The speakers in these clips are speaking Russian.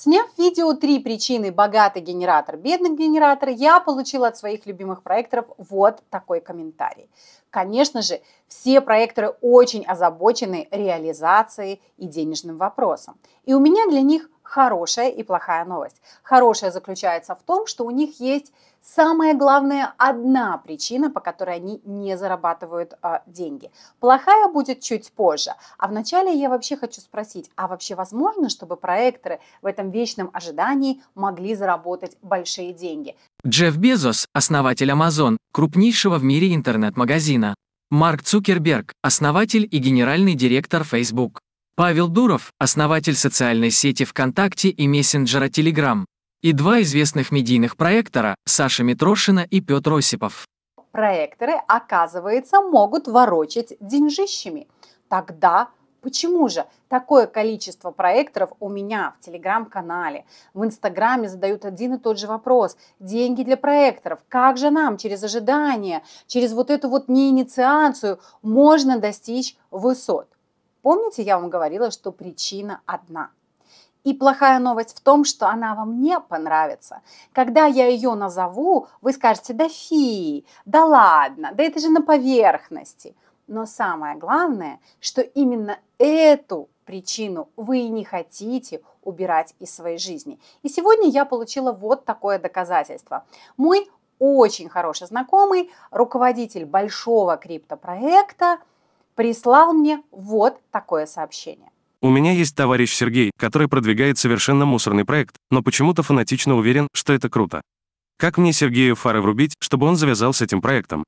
Сняв видео «Три причины богатый генератор, бедный генератор», я получила от своих любимых проекторов вот такой комментарий. Конечно же, все проекторы очень озабочены реализацией и денежным вопросом. И у меня для них хорошая и плохая новость. Хорошая заключается в том, что у них есть самая главная одна причина, по которой они не зарабатывают э, деньги. Плохая будет чуть позже. А вначале я вообще хочу спросить, а вообще возможно, чтобы проекторы в этом вечном ожидании могли заработать большие деньги? Джефф Безос, основатель Amazon, крупнейшего в мире интернет-магазина. Марк Цукерберг, основатель и генеральный директор Facebook. Павел Дуров, основатель социальной сети ВКонтакте и мессенджера Telegram, и два известных медийных проектора – Саша Митрошина и Петр Осипов. Проекторы, оказывается, могут ворочать деньжищами. Тогда Почему же такое количество проекторов у меня в телеграм-канале? В инстаграме задают один и тот же вопрос. Деньги для проекторов. Как же нам через ожидание, через вот эту вот неинициацию можно достичь высот? Помните, я вам говорила, что причина одна. И плохая новость в том, что она вам не понравится. Когда я ее назову, вы скажете, да фи, да ладно, да это же на поверхности. Но самое главное, что именно эту причину вы не хотите убирать из своей жизни. И сегодня я получила вот такое доказательство. Мой очень хороший знакомый, руководитель большого криптопроекта – прислал мне вот такое сообщение. У меня есть товарищ Сергей, который продвигает совершенно мусорный проект, но почему-то фанатично уверен, что это круто. Как мне Сергею фары врубить, чтобы он завязал с этим проектом?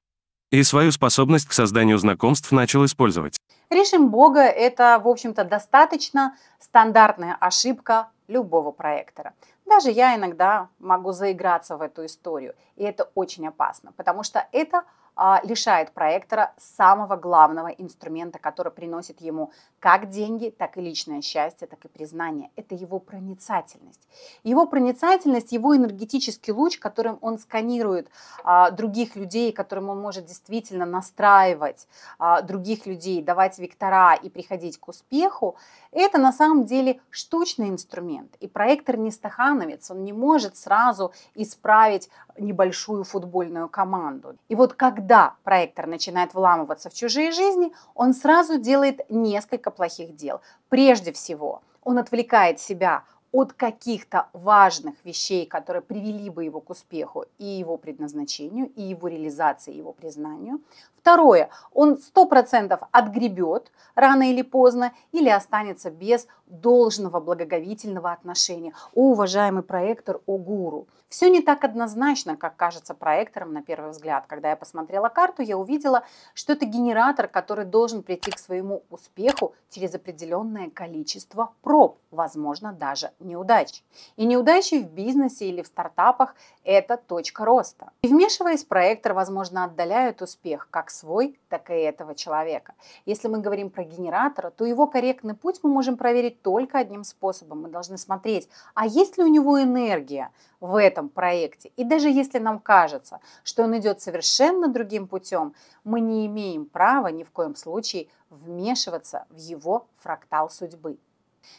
И свою способность к созданию знакомств начал использовать. Решим Бога – это, в общем-то, достаточно стандартная ошибка любого проектора. Даже я иногда могу заиграться в эту историю, и это очень опасно, потому что это – а, лишает проектора самого главного инструмента, который приносит ему как деньги, так и личное счастье, так и признание. Это его проницательность. Его проницательность, его энергетический луч, которым он сканирует а, других людей, которым он может действительно настраивать а, других людей, давать вектора и приходить к успеху, это на самом деле штучный инструмент. И проектор не стахановец, он не может сразу исправить небольшую футбольную команду. И вот когда проектор начинает вламываться в чужие жизни, он сразу делает несколько плохих дел. Прежде всего, он отвлекает себя от каких-то важных вещей, которые привели бы его к успеху и его предназначению, и его реализации, и его признанию. Второе, он 100% отгребет рано или поздно или останется без должного благоговительного отношения. О, уважаемый проектор, о гуру. Все не так однозначно, как кажется проектором на первый взгляд. Когда я посмотрела карту, я увидела, что это генератор, который должен прийти к своему успеху через определенное количество проб, возможно, даже неудач. И неудачи в бизнесе или в стартапах – это точка роста. И вмешиваясь, проектор, возможно, отдаляет успех как свой, так и этого человека. Если мы говорим про генератора, то его корректный путь мы можем проверить только одним способом. Мы должны смотреть, а есть ли у него энергия в этом проекте. И даже если нам кажется, что он идет совершенно другим путем, мы не имеем права ни в коем случае вмешиваться в его фрактал судьбы.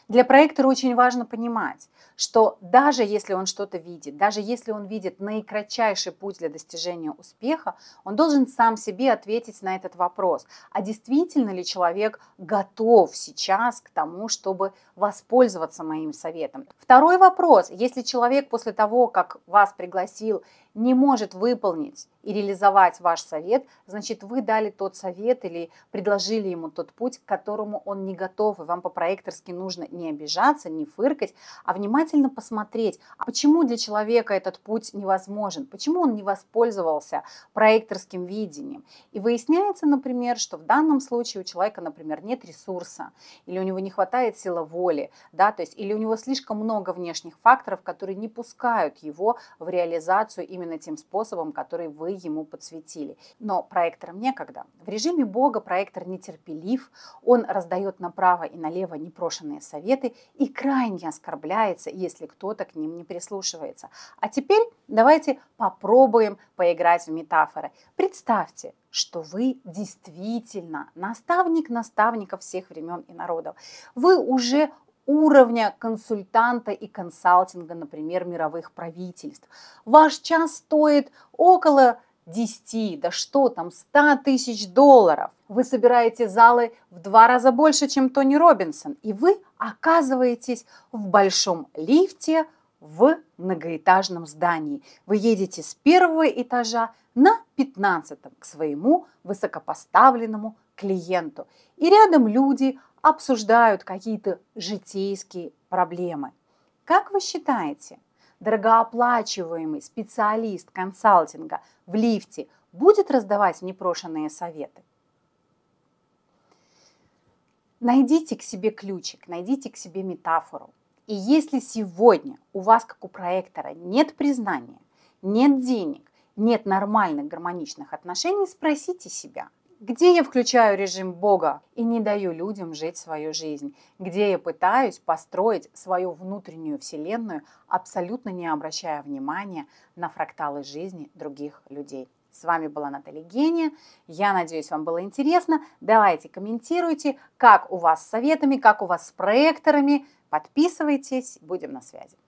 Для проектора очень важно понимать, что даже если он что-то видит, даже если он видит наикратчайший путь для достижения успеха, он должен сам себе ответить на этот вопрос, а действительно ли человек готов сейчас к тому, чтобы воспользоваться моим советом. Второй вопрос, если человек после того, как вас пригласил, не может выполнить и реализовать ваш совет, значит, вы дали тот совет или предложили ему тот путь, к которому он не готов, и вам по-проекторски нужно не обижаться, не фыркать, а внимательно посмотреть, а почему для человека этот путь невозможен, почему он не воспользовался проекторским видением. И выясняется, например, что в данном случае у человека, например, нет ресурса, или у него не хватает силы воли, да, то есть, или у него слишком много внешних факторов, которые не пускают его в реализацию именно именно тем способом, который вы ему подсветили. Но проектором некогда. В режиме Бога проектор нетерпелив, он раздает направо и налево непрошенные советы и крайне оскорбляется, если кто-то к ним не прислушивается. А теперь давайте попробуем поиграть в метафоры. Представьте, что вы действительно наставник наставников всех времен и народов. Вы уже уровня консультанта и консалтинга, например, мировых правительств. Ваш час стоит около 10, да что там, 100 тысяч долларов. Вы собираете залы в два раза больше, чем Тони Робинсон, и вы оказываетесь в большом лифте в многоэтажном здании. Вы едете с первого этажа на 15 к своему высокопоставленному клиенту. И рядом люди обсуждают какие-то житейские проблемы. Как вы считаете, дорогооплачиваемый специалист консалтинга в лифте будет раздавать непрошенные советы? Найдите к себе ключик, найдите к себе метафору. И если сегодня у вас, как у проектора, нет признания, нет денег, нет нормальных гармоничных отношений, спросите себя – где я включаю режим Бога и не даю людям жить свою жизнь, где я пытаюсь построить свою внутреннюю вселенную, абсолютно не обращая внимания на фракталы жизни других людей. С вами была Наталья Гения. Я надеюсь, вам было интересно. Давайте комментируйте, как у вас с советами, как у вас с проекторами. Подписывайтесь, будем на связи.